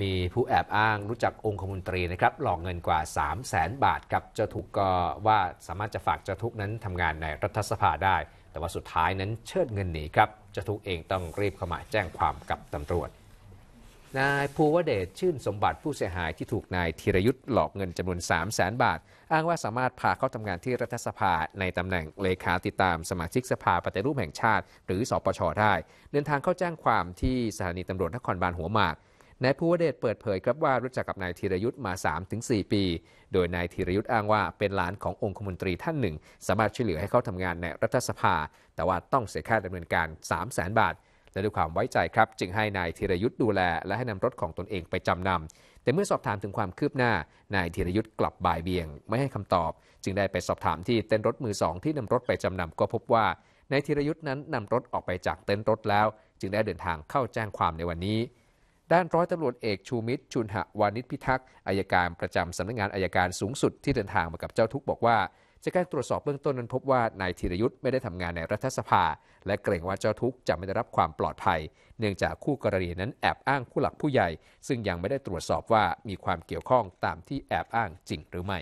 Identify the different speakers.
Speaker 1: มีผู้แอบอ้างรู้จักองคมนตรีนะครับ หลอกเงินกว่า 3 0 0แสนบาทกับเจ้าทุกก็ว่าสามารถจะฝากเจ้าทุกนั้นทำงานในรัฐสภาได้ แต่ว่าสุดท้ายนั้นเชิดเงินหนีครับ เจ้าทุกเองต้องรีบเข้ามาแจ้งความกับตำรวจ นายภูวเดชชื่นสมบัติผู้เสียหายที่ถูกนายธีรยุทธ์หลอกเงินจำนวน3 0 0แสนบาท อ้างว่าสามารถพาเข้าทำงานที่รัฐสภาในตำแหน่งเลขาติดตามสมาชิกสภาปฏิรูปแห่งชาติ หรือสอปชได้เดินทางเข้าแจ้งความที่สถานีตำรวจนครบาลหัวหมากนายภูวเดชเปิดเผยครับว่ารู้จักกับนายธีรยุทธ์มา3-4ปี โดยนายธีรยุทธ์อ้างว่าเป็นหลานขององคมนตรีท่านหนึ่ง สามารถช่วยเหลือให้เขาทำงานในรัฐสภา แต่ว่าต้องเสียค่าดำเนินการ 3 0 0แสนบาท และด้วยความไว้ใจครับ จึงให้นายธีรยุทธ์ดูแลและให้นำรถของตนเองไปจำนำแต่เมื่อสอบถามถึงความคืบหน้านายธีรยุทธ์กลับบ่ายเบี่ยง ไม่ให้คำตอบ จึงได้ไปสอบถามที่เต็นท์รถมือสองที่นำรถไปจำนำก็พบว่านายธีรยุทธ์นั้นนำรถออกไปจากเต็นท์รถแล้ว จึงได้เดินทางเข้าแจ้งความในวันนี้ด้านร้อยตำรวจเอกชูมิตรชุนหะวานิชพิทักษ์อายการประจำสำนักงงานอายการสูงสุดที่เดินทางมากับเจ้าทุก บอกว่าจากการตรวจสอบเบื้องต้นนั้นพบว่านายธีรยุทธ์ไม่ได้ทำงานในรัฐสภา และเกรงว่าเจ้าทุกจะไม่ได้รับความปลอดภัย เนื่องจากคู่กรณีนั้นแอบอ้างผู้หลักผู้ใหญ่ ซึ่งยังไม่ได้ตรวจสอบว่ามีความเกี่ยวข้องตามที่แอบอ้างจริงหรือไม่